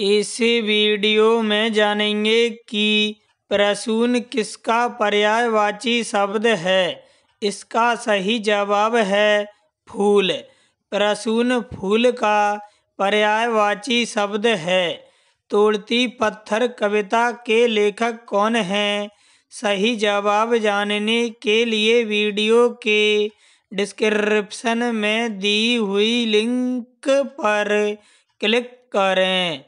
इस वीडियो में जानेंगे कि प्रसून किसका पर्यायवाची शब्द है इसका सही जवाब है फूल प्रसून फूल का पर्यायवाची शब्द है तोड़ती पत्थर कविता के लेखक कौन हैं सही जवाब जानने के लिए वीडियो के डिस्क्रिप्शन में दी हुई लिंक पर क्लिक करें